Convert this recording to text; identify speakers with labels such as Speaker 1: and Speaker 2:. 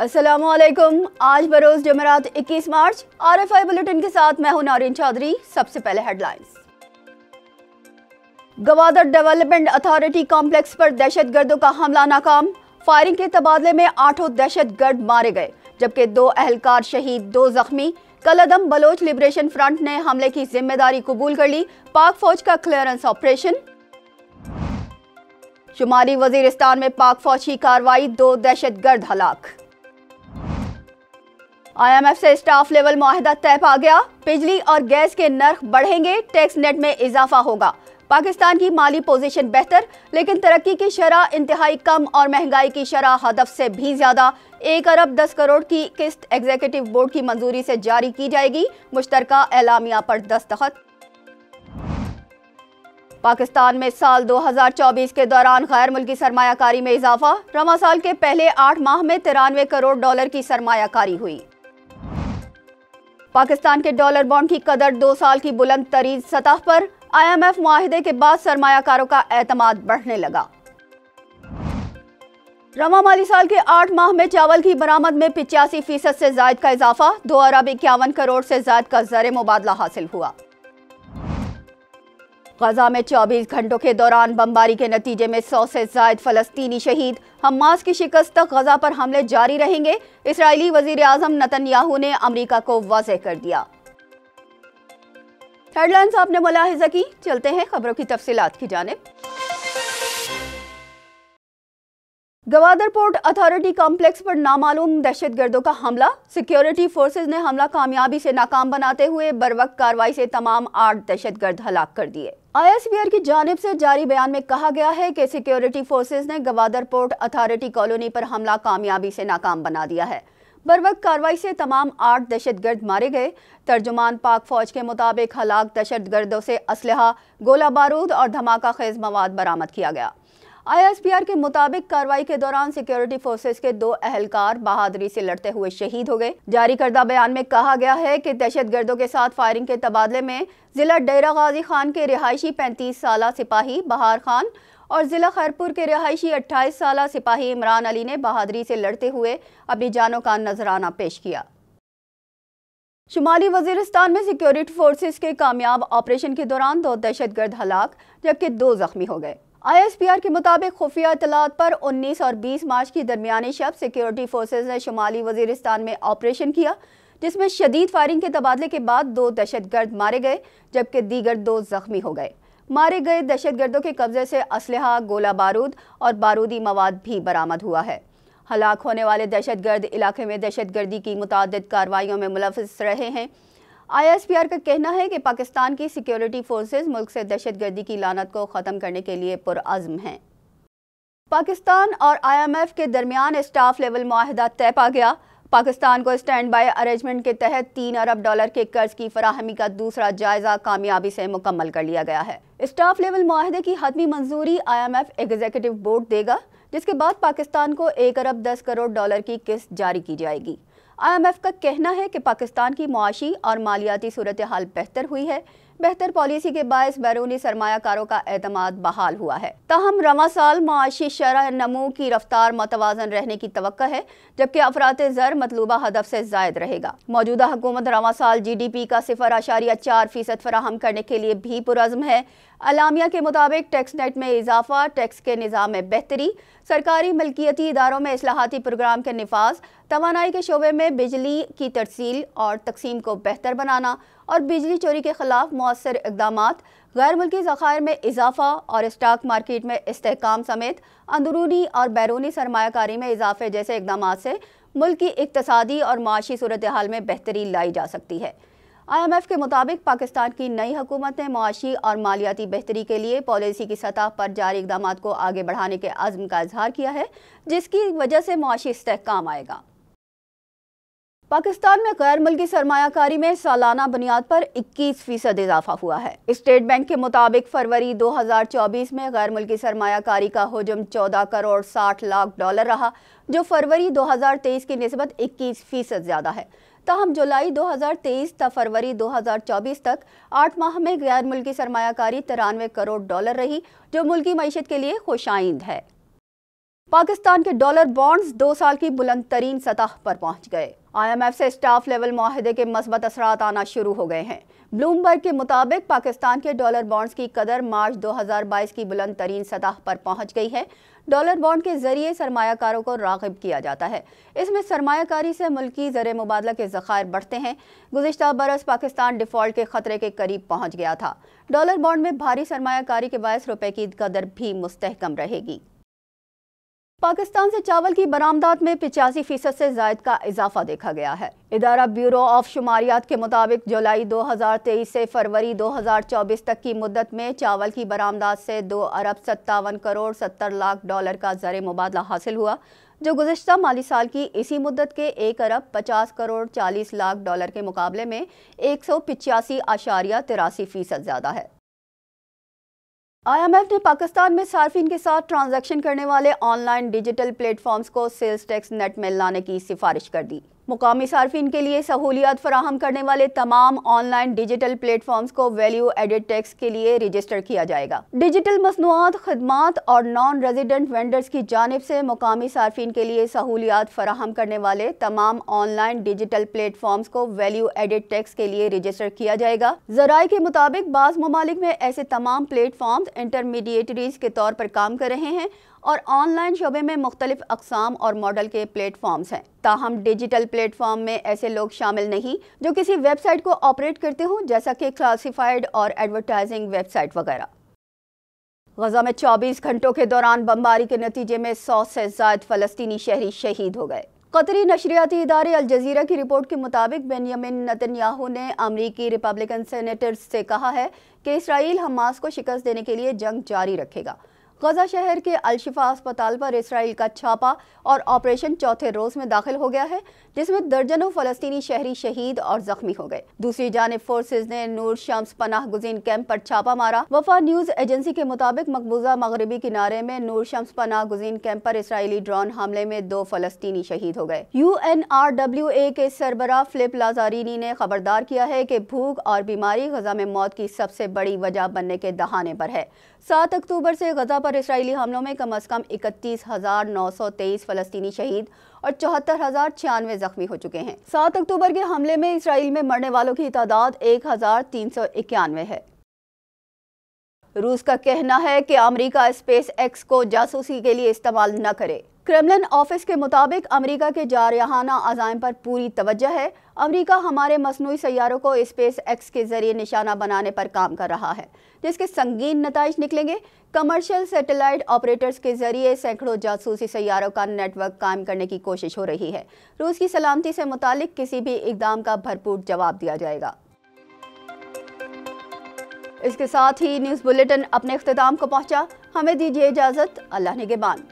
Speaker 1: असलम आज बरोज जमेरात 21 मार्च आर एफ आई बुलेटिन के साथ मैं हूं नारिन चौधरी सबसे पहले headlines Gwadar development authority complex पर दहशत गर्दों का हमला नाकाम फायरिंग के तबादले में आठों दहशत गर्द मारे गए जबकि दो अहलकार शहीद दो जख्मी कल अदम बलोच लिबरेशन फ्रंट ने हमले की जिम्मेदारी कबूल कर ली पाक फौज का क्लियरेंस ऑपरेशन शुमारी वजीरिस्तान में पाक फौज की कार्रवाई दो दहशत गर्द हलाक आईएमएफ से स्टाफ लेवल माहिदा तय पा गया बिजली और गैस के नर्ख बढ़ेंगे टैक्स नेट में इजाफा होगा पाकिस्तान की माली पोजीशन बेहतर लेकिन तरक्की की शरह इंतहाई कम और महंगाई की शरह हदफ से भी ज़्यादा एक अरब दस करोड़ की किस्त एग्जीक्यूटिव बोर्ड की मंजूरी से जारी की जाएगी मुश्तर एलामिया पर दस्तखत पाकिस्तान में साल 2024 के दौरान गैर मुल्की सरमाकारी में इजाफा रवा साल के पहले आठ माह में तिरानवे करोड़ डॉलर की सरमाकारी हुई पाकिस्तान के डॉलर बॉन्ड की कदर दो साल की बुलंद तरीन सतह पर आईएमएफ माहिदे के बाद सरमाकारों का एतमाद बढ़ने लगा रमा माली साल के आठ माह में चावल की बरामद में पिचासी फीसद से जायद का इजाफा दो अरब इक्यावन करोड़ से जायद का जर मुबादला हासिल हुआ गजा में 24 घंटों के दौरान बमबारी के नतीजे में 100 से जायद फलस्तीनी शहीद हमास की शिकस्त तक गजा पर हमले जारी रहेंगे इसराइली वजीर अजम याहू ने अमरीका को वाजह कर दिया हेडलाइंस आपने मुलाहिजा की चलते हैं खबरों की तफसीत की जानब गवादर पोर्ट अथॉरिटी कॉम्प्लेक्स पर नामालूम दहशत गर्दों का हमला सिक्योरिटी फोर्सेज ने हमला कामयाबी से नाकाम बनाते हुए वक्त कार्रवाई से तमाम आठ दहशत गर्द हलाक कर दिए आईएसबीआर की जानब से जारी बयान में कहा गया है कि सिक्योरिटी फोर्सेज ने गवादर पोर्ट अथॉरिटी कॉलोनी पर हमला कामयाबी से नाकाम बना दिया है वक्त कार्रवाई से तमाम आठ दहशतगर्द मारे गए तर्जुमान पाक फौज के मुताबिक हलाक दहशतगर्दों से असलहा गोला बारूद और धमाका खेज मवाद बरामद किया गया आईएसपीआर के मुताबिक कार्रवाई के दौरान सिक्योरिटी फोर्सेज के दो अहलकार बहादुरी से लड़ते हुए शहीद हो गए जारी करदा बयान में कहा गया है कि दहशतगर्दों के साथ फायरिंग के तबादले में जिला डेरा गाजी खान के रिहायशी पैंतीस साल सिपाही बहार खान और ज़िला खैरपुर के रिहायशी अट्ठाईस साल सिपाही इमरान अली ने बहादुरी से लड़ते हुए अपनी जानों का नजराना पेश किया शुमाली वजीरस्तान में सिक्योरिटी फोर्सेज के कामयाब ऑपरेशन के दौरान दो दहशतगर्द हलाक जबकि दो जख्मी हो गए आईएसपीआर के मुताबिक खुफिया इतलात पर 19 और 20 मार्च की दरमिया शब सिक्योरिटी फोर्सेज ने शुमाली वजीरिस्तान में ऑपरेशन किया जिसमें शदीद फायरिंग के तबादले के बाद दो दहशतगर्द मारे गए जबकि दीगर दो जख्मी हो गए मारे गए दहशतगर्दों के कब्जे से असलहा गोला बारूद और बारूदी मवाद भी बरामद हुआ है हलाक होने वाले दहशतगर्द इलाके में दहशतगर्दी की मुतद कार्रवाइयों में मुलविस रहे हैं आईएसपीआर का कहना है कि पाकिस्तान की सिक्योरिटी फोर्सेज मुल्क से दहशतगर्दी की लानत को ख़त्म करने के लिए पुरज़म हैं पाकिस्तान और आईएमएफ के दरमियान स्टाफ लेवल माहदा तय पा गया पाकिस्तान को स्टैंड बाय अरेंजमेंट के तहत तीन अरब डॉलर के कर्ज की फराहमी का दूसरा जायजा कामयाबी से मुकम्मल कर लिया गया है स्टाफ लेवल माहदे की हतमी मंजूरी आईएमएफ एग्जीक्यूटिव बोर्ड देगा जिसके बाद पाकिस्तान को एक अरब दस करोड़ डॉलर की किस्त जारी की जाएगी आईएमएफ का कहना है कि पाकिस्तान की मुआशी और मालियाती सूरत हाल बेहतर हुई है बेहतर पॉलिसी के बायस बैरूनी सरमाकारों का एतम बहाल हुआ है ताहम रवा साल माशी शरह नमो की रफ्तार मतवाजन रहने की तो है जबकि अफरात जर मतलूबा हदफ से जायद रहेगा मौजूदा हुकूमत रवा साल जी डी पी का सिफर आशारिया चार फीसद फराहम करने के लिए भी पुरज़म है अलामिया के मुताबिक टैक्स नेट में इजाफा टैक्स के निज़ाम में बेहतरी सरकारी मलकियती इदारों में असलाहती प्रोग्राम के नफाज तोानाई के शोबे में बिजली की तरसील और तकसीम को बेहतर बनाना और बिजली चोरी के खिलाफ मौसर इकदाम गैर मुल्की ज़खायर में इजाफा और स्टॉक मार्केट में इसकाम समेत अंदरूनी और बैरूनी सरमाकारी में इजाफे जैसे इकदाम से मुल्क की इकतदी और माशी सूरत हाल में बेहतरी लाई जा सकती है आई एम एफ़ के मुताबिक पाकिस्तान की नई हुकूमत ने माशी और मालियाती बेहतरी के लिए पॉलिसी की सतह पर जारी इकदाम को आगे बढ़ाने के आज़म का इजहार किया है जिसकी वजह से माशी इसकाम आएगा पाकिस्तान में गैर मुल्की सरमाकारी में सालाना बुनियाद पर 21 फीसद इजाफा हुआ है स्टेट बैंक के मुताबिक फरवरी 2024 में गैर मुल्की सरमाकारी का हजम 14 करोड़ 60 लाख डॉलर रहा जो फरवरी 2023 की नस्बत इक्कीस फीसद ज़्यादा है ताहम जुलाई 2023 त फरवरी चौबीस तक आठ माह में गैर मुल्की सरमाकारी तिरानवे करोड़ डॉलर रही जो मुल्की मीशत के लिए खुशाइंद है पाकिस्तान के डॉलर बॉन्ड्स दो साल की बुलंद तरीन सतह पर पहुंच गए आईएमएफ से स्टाफ लेवल माहदे के मस्बत असरात आना शुरू हो गए हैं ब्लूमबर्ग के मुताबिक पाकिस्तान के डॉलर बॉन्ड्स की कदर मार्च 2022 की बुलंद तरीन सतह पर पहुंच गई है डॉलर बॉन्ड के जरिए सरमाकारों को रागब किया जाता है इसमें सरमाकारी से मुल्की ज़र मुबादला के ज़खायर बढ़ते हैं गुजशत बरस पाकिस्तान डिफॉल्ट के खतरे के करीब पहुँच गया था डॉलर बॉन्ड में भारी सरमाकारी के बायस रुपये की कदर भी मुस्तकम रहेगी पाकिस्तान से चावल की बरामदात में पिचासी फीसद से जायद का इजाफा देखा गया है इदारा ब्यूरो ऑफ शुमारियात के मुताबिक जुलाई 2023 से फरवरी 2024 तक की मुद्दत में चावल की बरामदात से दो अरब सत्तावन करोड़ सत्तर लाख डॉलर का जर मुबादला हासिल हुआ जो गुजशत माली साल की इसी मुद्दत के एक अरब पचास करोड़ चालीस लाख डॉलर के मुकाबले में एक सौ पिचासी आशारिया तिरासी फीसद ज़्यादा है आईएमएफ ने पाकिस्तान में सार्फिन के साथ ट्रांजैक्शन करने वाले ऑनलाइन डिजिटल प्लेटफॉर्म्स को सेल्स टैक्स नेट में लाने की सिफारिश कर दी मुकामी सार्फिन के लिए सहूलियत फराहम करने वाले तमाम ऑनलाइन डिजिटल प्लेटफॉर्म्स को वैल्यू एडेड टैक्स के लिए रजिस्टर किया जाएगा डिजिटल मसनूआत खदमात और नॉन रेजिडेंट वेंडर्स की जानब से मुकामी सार्फिन के लिए सहूलियात फराहम करने वाले तमाम ऑनलाइन डिजिटल प्लेटफॉर्म्स को वैल्यू एडेड टैक्स के लिए रजिस्टर किया जाएगा जराये के मुताबिक बाज़ ममालिक में ऐसे तमाम प्लेटफॉर्म इंटरमीडिएटरीज के तौर पर काम कर रहे हैं और ऑनलाइन शोबे में मुख्तलिफ़ अकसाम और मॉडल के प्लेटफॉर्म्स हैं ताहम डिजिटल प्लेटफॉर्म में ऐसे लोग शामिल नहीं जो किसी वेबसाइट को ऑपरेट करते हों जैसा कि क्लासीफाइड और एडवर्टाइजिंग वेबसाइट वगैरह गजा में 24 घंटों के दौरान बमबारी के नतीजे में सौ से ज्यादा फलस्तीनी शहरी शहीद हो गए कतरी नशरियाती इदारे अल जजीरा की रिपोर्ट के मुताबिक बेनियामिन नतन्याहू ने अमरीकी रिपब्लिकन सेनेटर्स से कहा है कि इसराइल हमास को शिकस्त देने के लिए जंग जारी रखेगा गजा शहर के अलशिफा अस्पताल पर इसराइल का छापा और ऑपरेशन चौथे रोज में दाखिल हो गया है जिसमें दर्जनों फलस्तीनी शहरी शहीद और जख्मी हो गए दूसरी जानब फोर्सेज ने नूर शम्स पनाह गुजीन कैंप पर छापा मारा वफा न्यूज एजेंसी के मुताबिक मकबूजा मगरबी किनारे में नूर शम्स पनाह गुजीन कैंप पर इसराइली ड्रोन हमले में दो फलस्तीनी शहीद हो गए U N R W A के सरबरा फिलिप लाजारीनी ने खबरदार किया है की भूख और बीमारी गजा में मौत की सबसे बड़ी वजह बनने के दहाने पर है सात अक्टूबर से गजा पर और इसराइली हमलों में कम अज़ कम इकतीस हज़ार नौ सौ तेईस फ़लस्तनी शहीद और चौहत्तर हज़ार छियानवे ज़ख्मी हो चुके हैं सात अक्टूबर के हमले में इसराइल में मरने वालों की तादाद एक हज़ार तीन सौ इक्यानवे है रूस का कहना है कि अमरीका स्पेस एक्स को जासूसी के लिए इस्तेमाल न करे क्रेमलिन ऑफिस के मुताबिक अमेरिका के जारहाना अजायम पर पूरी तवज्जो है अमेरिका हमारे मसनू सैारों को स्पेस एक्स के जरिए निशाना बनाने पर काम कर रहा है जिसके संगीन नतज निकलेंगे कमर्शियल सैटेलाइट ऑपरेटर्स के जरिए सैकड़ों जासूसी सैारों का नेटवर्क कायम करने की कोशिश हो रही है रूस की सलामती से मुतक किसी भी इकदाम का भरपूर जवाब दिया जाएगा इसके साथ ही न्यूज़ बुलेटिन अपने अख्ताम को पहुंचा हमें दीजिए इजाज़त अल्लाह ने